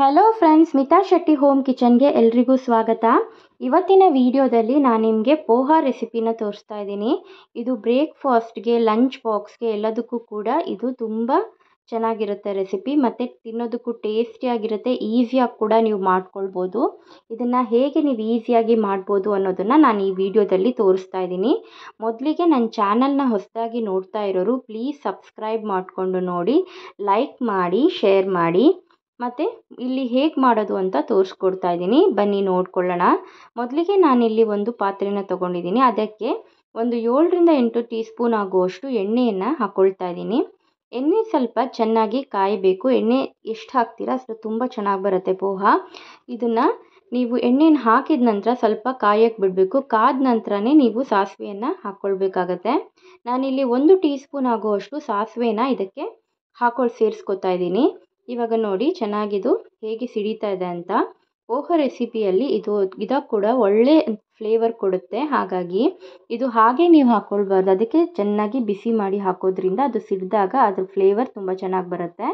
hello friends Mita Shetty home ಕಿಚನ್ಗೆ ಎಲ್ರಿಗೂ ಸ್ವಾಗತ ಇವತ್ತಿನ ವಿಡಿಯೋದಲ್ಲಿ ನಾನು ನಿಮಗೆ ಪೋಹಾ ರೆಸಿಪಿನ ತೋರಿಸ್ತಾ ಇದ್ದೀನಿ ಇದು ಬ್ರೇಕ್ಫಾಸ್ಟ್ಗೆ ಲಂಚ್ ಬಾಕ್ಸ್ಗೆ ಎಲ್ಲದಕ್ಕೂ ಕೂಡ ಇದು ತುಂಬ ಚೆನ್ನಾಗಿರುತ್ತೆ ರೆಸಿಪಿ ಮತ್ತು ತಿನ್ನೋದಕ್ಕೂ ಟೇಸ್ಟಿಯಾಗಿರುತ್ತೆ ಈಸಿಯಾಗಿ ಕೂಡ ನೀವು ಮಾಡ್ಕೊಳ್ಬೋದು ಇದನ್ನು ಹೇಗೆ ನೀವು ಈಸಿಯಾಗಿ ಮಾಡ್ಬೋದು ಅನ್ನೋದನ್ನು ನಾನು ಈ ವಿಡಿಯೋದಲ್ಲಿ ತೋರಿಸ್ತಾ ಇದ್ದೀನಿ ಮೊದಲಿಗೆ ನನ್ನ ಚಾನಲ್ನ ಹೊಸದಾಗಿ ನೋಡ್ತಾ ಇರೋರು ಪ್ಲೀಸ್ ಸಬ್ಸ್ಕ್ರೈಬ್ ಮಾಡಿಕೊಂಡು ನೋಡಿ ಲೈಕ್ ಮಾಡಿ ಶೇರ್ ಮಾಡಿ ಮತ್ತು ಇಲ್ಲಿ ಹೇಗೆ ಮಾಡೋದು ಅಂತ ತೋರಿಸ್ಕೊಡ್ತಾ ಇದ್ದೀನಿ ಬನ್ನಿ ನೋಡ್ಕೊಳ್ಳೋಣ ಮೊದಲಿಗೆ ನಾನಿಲ್ಲಿ ಒಂದು ಪಾತ್ರೆನ ತೊಗೊಂಡಿದ್ದೀನಿ ಅದಕ್ಕೆ ಒಂದು ಏಳರಿಂದ ಎಂಟು ಟೀ ಸ್ಪೂನ್ ಆಗುವಷ್ಟು ಎಣ್ಣೆಯನ್ನು ಹಾಕ್ಕೊಳ್ತಾ ಇದ್ದೀನಿ ಎಣ್ಣೆ ಸ್ವಲ್ಪ ಚೆನ್ನಾಗಿ ಕಾಯಬೇಕು ಎಣ್ಣೆ ಎಷ್ಟು ಹಾಕ್ತೀರಾ ಅಷ್ಟು ತುಂಬ ಚೆನ್ನಾಗಿ ಬರುತ್ತೆ ಪೋಹ ಇದನ್ನು ನೀವು ಎಣ್ಣೆನ ಹಾಕಿದ ನಂತರ ಸ್ವಲ್ಪ ಕಾಯಕ್ಕೆ ಬಿಡಬೇಕು ಕಾದ ನಂತರನೇ ನೀವು ಸಾಸಿವೆಯನ್ನು ಹಾಕ್ಕೊಳ್ಬೇಕಾಗತ್ತೆ ನಾನಿಲ್ಲಿ ಒಂದು ಟೀ ಸ್ಪೂನ್ ಆಗುವಷ್ಟು ಸಾಸಿವೆನ ಇದಕ್ಕೆ ಹಾಕೊಳ್ಳಿ ಸೇರಿಸ್ಕೊತಾ ಇದ್ದೀನಿ ಇವಾಗ ನೋಡಿ ಚೆನ್ನಾಗಿದು ಹೇಗೆ ಸಿಡಿತಾ ಇದೆ ಅಂತ ಪೋಹ ರೆಸಿಪಿಯಲ್ಲಿ ಇದು ಇದು ಕೂಡ ಒಳ್ಳೆ ಫ್ಲೇವರ್ ಕೊಡುತ್ತೆ ಹಾಗಾಗಿ ಇದು ಹಾಗೆ ನೀವು ಹಾಕ್ಕೊಳ್ಬಾರ್ದು ಅದಕ್ಕೆ ಚೆನ್ನಾಗಿ ಬಿಸಿ ಮಾಡಿ ಹಾಕೋದ್ರಿಂದ ಅದು ಸಿಡಿದಾಗ ಅದ್ರ ಫ್ಲೇವರ್ ತುಂಬ ಚೆನ್ನಾಗಿ ಬರುತ್ತೆ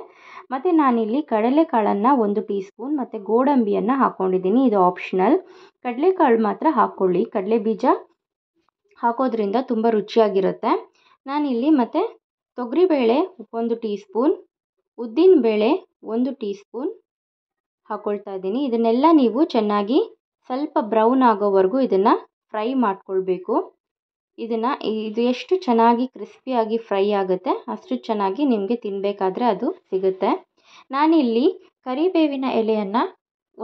ಮತ್ತು ನಾನಿಲ್ಲಿ ಕಡಲೆಕಾಳನ್ನು ಒಂದು ಟೀ ಸ್ಪೂನ್ ಮತ್ತು ಗೋಡಂಬಿಯನ್ನು ಹಾಕ್ಕೊಂಡಿದ್ದೀನಿ ಇದು ಆಪ್ಷನಲ್ ಕಡಲೆಕಾಳು ಮಾತ್ರ ಹಾಕ್ಕೊಳ್ಳಿ ಕಡಲೆ ಬೀಜ ಹಾಕೋದ್ರಿಂದ ತುಂಬ ರುಚಿಯಾಗಿರುತ್ತೆ ನಾನಿಲ್ಲಿ ಮತ್ತು ತೊಗರಿಬೇಳೆ ಒಂದು ಟೀ ಸ್ಪೂನ್ ಬೇಳೆ ಒಂದು ಟೀ ಸ್ಪೂನ್ ಹಾಕ್ಕೊಳ್ತಾ ಇದ್ದೀನಿ ಇದನ್ನೆಲ್ಲ ನೀವು ಚೆನ್ನಾಗಿ ಸ್ವಲ್ಪ ಬ್ರೌನ್ ಆಗೋವರೆಗೂ ಇದನ್ನು ಫ್ರೈ ಮಾಡಿಕೊಳ್ಬೇಕು ಇದನ್ನು ಇದು ಎಷ್ಟು ಚೆನ್ನಾಗಿ ಕ್ರಿಸ್ಪಿಯಾಗಿ ಫ್ರೈ ಆಗುತ್ತೆ ಅಷ್ಟು ಚೆನ್ನಾಗಿ ನಿಮಗೆ ತಿನ್ನಬೇಕಾದ್ರೆ ಅದು ಸಿಗುತ್ತೆ ನಾನಿಲ್ಲಿ ಕರಿಬೇವಿನ ಎಲೆಯನ್ನು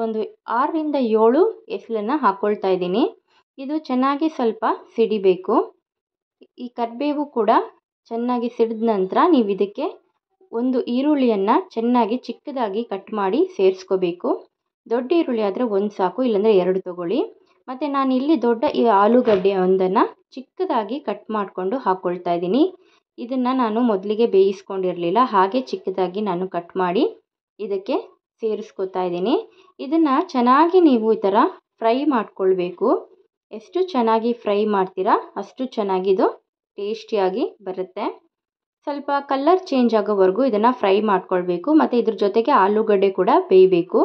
ಒಂದು ಆರರಿಂದ ಏಳು ಎಸಲನ್ನು ಹಾಕ್ಕೊಳ್ತಾ ಇದ್ದೀನಿ ಇದು ಚೆನ್ನಾಗಿ ಸ್ವಲ್ಪ ಸಿಡಿಬೇಕು ಈ ಕರಿಬೇವು ಕೂಡ ಚೆನ್ನಾಗಿ ಸಿಡಿದ ನಂತರ ನೀವು ಇದಕ್ಕೆ ಒಂದು ಈರುಳ್ಳಿಯನ್ನು ಚೆನ್ನಾಗಿ ಚಿಕ್ಕದಾಗಿ ಕಟ್ ಮಾಡಿ ಸೇರಿಸ್ಕೋಬೇಕು ದೊಡ್ಡ ಈರುಳ್ಳಿ ಆದರೆ ಒಂದು ಸಾಕು ಇಲ್ಲಾಂದರೆ ಎರಡು ತೊಗೊಳ್ಳಿ ಮತ್ತು ಇಲ್ಲಿ ದೊಡ್ಡ ಈ ಆಲೂಗಡ್ಡೆ ಒಂದನ್ನು ಚಿಕ್ಕದಾಗಿ ಕಟ್ ಮಾಡಿಕೊಂಡು ಹಾಕ್ಕೊಳ್ತಾ ಇದ್ದೀನಿ ಇದನ್ನು ನಾನು ಮೊದಲಿಗೆ ಬೇಯಿಸ್ಕೊಂಡಿರಲಿಲ್ಲ ಹಾಗೆ ಚಿಕ್ಕದಾಗಿ ನಾನು ಕಟ್ ಮಾಡಿ ಇದಕ್ಕೆ ಸೇರಿಸ್ಕೋತಾ ಇದ್ದೀನಿ ಇದನ್ನು ಚೆನ್ನಾಗಿ ನೀವು ಈ ಥರ ಫ್ರೈ ಮಾಡಿಕೊಳ್ಬೇಕು ಎಷ್ಟು ಚೆನ್ನಾಗಿ ಫ್ರೈ ಮಾಡ್ತೀರಾ ಅಷ್ಟು ಚೆನ್ನಾಗಿದು ಟೇಸ್ಟಿಯಾಗಿ ಬರುತ್ತೆ ಸ್ವಲ್ಪ ಕಲ್ಲರ್ ಚೇಂಜ್ ಆಗೋವರೆಗೂ ಇದನ್ನು ಫ್ರೈ ಮಾಡ್ಕೊಳ್ಬೇಕು ಮತ್ತು ಇದ್ರ ಜೊತೆಗೆ ಆಲೂಗಡ್ಡೆ ಕೂಡ ಬೇಯಬೇಕು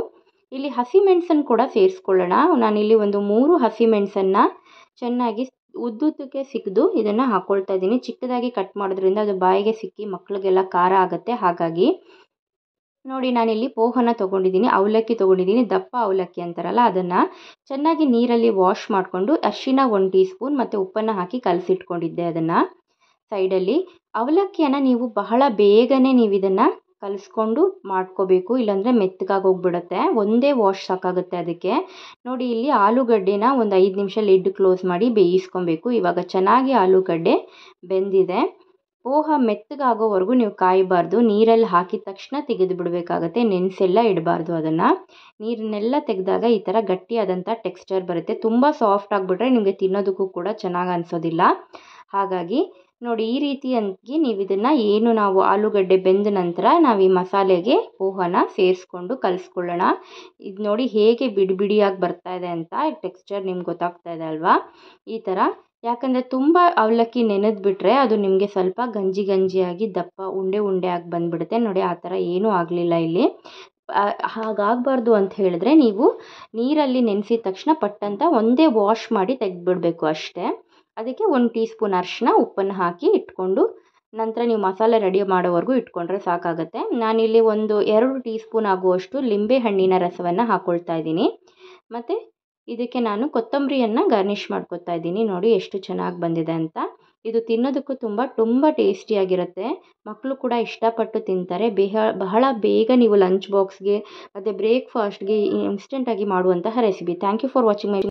ಇಲ್ಲಿ ಹಸಿಮೆಣಸನ್ನು ಕೂಡ ಸೇರಿಸ್ಕೊಳ್ಳೋಣ ನಾನಿಲ್ಲಿ ಒಂದು ಮೂರು ಹಸಿಮೆಣಸನ್ನು ಚೆನ್ನಾಗಿ ಉದ್ದುದ್ದಕ್ಕೆ ಸಿಕ್ಕಿದು ಇದನ್ನು ಹಾಕ್ಕೊಳ್ತಾ ಇದ್ದೀನಿ ಚಿಕ್ಕದಾಗಿ ಕಟ್ ಮಾಡೋದ್ರಿಂದ ಅದು ಬಾಯಿಗೆ ಸಿಕ್ಕಿ ಮಕ್ಕಳಿಗೆಲ್ಲ ಖಾರ ಆಗುತ್ತೆ ಹಾಗಾಗಿ ನೋಡಿ ನಾನಿಲ್ಲಿ ಪೋಹನ ತೊಗೊಂಡಿದ್ದೀನಿ ಅವಲಕ್ಕಿ ತೊಗೊಂಡಿದ್ದೀನಿ ದಪ್ಪ ಅವಲಕ್ಕಿ ಅಂತಾರಲ್ಲ ಅದನ್ನು ಚೆನ್ನಾಗಿ ನೀರಲ್ಲಿ ವಾಶ್ ಮಾಡಿಕೊಂಡು ಅರ್ಶಿನ ಒಂದು ಟೀ ಸ್ಪೂನ್ ಮತ್ತು ಉಪ್ಪನ್ನು ಹಾಕಿ ಕಲಸಿಟ್ಕೊಂಡಿದ್ದೆ ಅದನ್ನು ಸೈಡಲ್ಲಿ ಅವಲಕ್ಕಿಯನ್ನು ನೀವು ಬಹಳ ಬೇಗನೆ ನೀವು ಇದನ್ನು ಕಲಸ್ಕೊಂಡು ಮಾಡ್ಕೋಬೇಕು ಇಲ್ಲಾಂದರೆ ಮೆತ್ತಗಾಗಿ ಹೋಗ್ಬಿಡತ್ತೆ ಒಂದೇ ವಾಶ್ ಸಾಕಾಗುತ್ತೆ ಅದಕ್ಕೆ ನೋಡಿ ಇಲ್ಲಿ ಆಲೂಗಡ್ಡೆನ ಒಂದು ಐದು ನಿಮಿಷ ಲಿಡ್ ಕ್ಲೋಸ್ ಮಾಡಿ ಬೇಯಿಸ್ಕೊಬೇಕು ಇವಾಗ ಚೆನ್ನಾಗಿ ಆಲೂಗಡ್ಡೆ ಬೆಂದಿದೆ ಪೋಹ ಮೆತ್ತಗಾಗೋವರೆಗೂ ನೀವು ಕಾಯಬಾರ್ದು ನೀರಲ್ಲಿ ಹಾಕಿದ ತಕ್ಷಣ ತೆಗೆದು ಬಿಡಬೇಕಾಗತ್ತೆ ನೆನೆಸೆಲ್ಲ ಇಡಬಾರ್ದು ಅದನ್ನು ನೀರನ್ನೆಲ್ಲ ತೆಗೆದಾಗ ಈ ಥರ ಗಟ್ಟಿಯಾದಂಥ ಟೆಕ್ಸ್ಚರ್ ಬರುತ್ತೆ ತುಂಬ ಸಾಫ್ಟ್ ಆಗಿಬಿಟ್ರೆ ನಿಮಗೆ ತಿನ್ನೋದಕ್ಕೂ ಕೂಡ ಚೆನ್ನಾಗಿ ಅನಿಸೋದಿಲ್ಲ ಹಾಗಾಗಿ ನೋಡಿ ಈ ರೀತಿಯಾಗಿ ನೀವು ಇದನ್ನು ಏನು ನಾವು ಆಲೂಗಡ್ಡೆ ಬೆಂದ ನಂತರ ನಾವು ಈ ಮಸಾಲೆಗೆ ಪೋಹನ ಸೇರಿಸ್ಕೊಂಡು ಕಲಿಸ್ಕೊಳ್ಳೋಣ ಇದು ನೋಡಿ ಹೇಗೆ ಬಿಡಿ ಬಿಡಿಯಾಗಿ ಬರ್ತಾ ಇದೆ ಅಂತ ಟೆಕ್ಸ್ಚರ್ ನಿಮ್ಗೆ ಗೊತ್ತಾಗ್ತಾ ಇದೆ ಅಲ್ವಾ ಈ ಥರ ಯಾಕಂದರೆ ತುಂಬ ಅವಲಕ್ಕಿ ನೆನೆದ್ಬಿಟ್ರೆ ಅದು ನಿಮಗೆ ಸ್ವಲ್ಪ ಗಂಜಿ ಗಂಜಿಯಾಗಿ ದಪ್ಪ ಉಂಡೆ ಉಂಡೆ ಆಗಿ ಬಂದ್ಬಿಡುತ್ತೆ ನೋಡಿ ಆ ಥರ ಏನೂ ಆಗಲಿಲ್ಲ ಇಲ್ಲಿ ಹಾಗಾಗಬಾರ್ದು ಅಂತ ಹೇಳಿದ್ರೆ ನೀವು ನೀರಲ್ಲಿ ನೆನೆಸಿದ ತಕ್ಷಣ ಪಟ್ಟಂತ ಒಂದೇ ವಾಶ್ ಮಾಡಿ ತೆಗೆದ್ಬಿಡಬೇಕು ಅಷ್ಟೇ ಅದಕ್ಕೆ ಒಂದು ಟೀ ಸ್ಪೂನ್ ಅರಿಶಿನ ಉಪ್ಪನ್ನು ಹಾಕಿ ಇಟ್ಕೊಂಡು ನಂತರ ನೀವು ಮಸಾಲೆ ರೆಡಿ ಮಾಡೋವರೆಗೂ ಇಟ್ಕೊಂಡ್ರೆ ಸಾಕಾಗುತ್ತೆ ನಾನಿಲ್ಲಿ ಒಂದು ಎರಡು ಟೀ ಸ್ಪೂನ್ ಆಗುವಷ್ಟು ಲಿಂಬೆ ಹಣ್ಣಿನ ರಸವನ್ನು ಹಾಕ್ಕೊಳ್ತಾ ಇದ್ದೀನಿ ಮತ್ತು ಇದಕ್ಕೆ ನಾನು ಕೊತ್ತಂಬರಿಯನ್ನು ಗಾರ್ನಿಷ್ ಮಾಡ್ಕೊತಾ ಇದ್ದೀನಿ ನೋಡಿ ಎಷ್ಟು ಚೆನ್ನಾಗಿ ಬಂದಿದೆ ಅಂತ ಇದು ತಿನ್ನೋದಕ್ಕೂ ತುಂಬ ತುಂಬ ಟೇಸ್ಟಿಯಾಗಿರುತ್ತೆ ಮಕ್ಕಳು ಕೂಡ ಇಷ್ಟಪಟ್ಟು ತಿಂತಾರೆ ಬೇಹ ಬಹಳ ಬೇಗ ನೀವು ಲಂಚ್ ಬಾಕ್ಸ್ಗೆ ಮತ್ತು ಬ್ರೇಕ್ಫಾಸ್ಟ್ಗೆ ಇನ್ಸ್ಟೆಂಟಾಗಿ ಮಾಡುವಂತಹ recipe thank you for watching my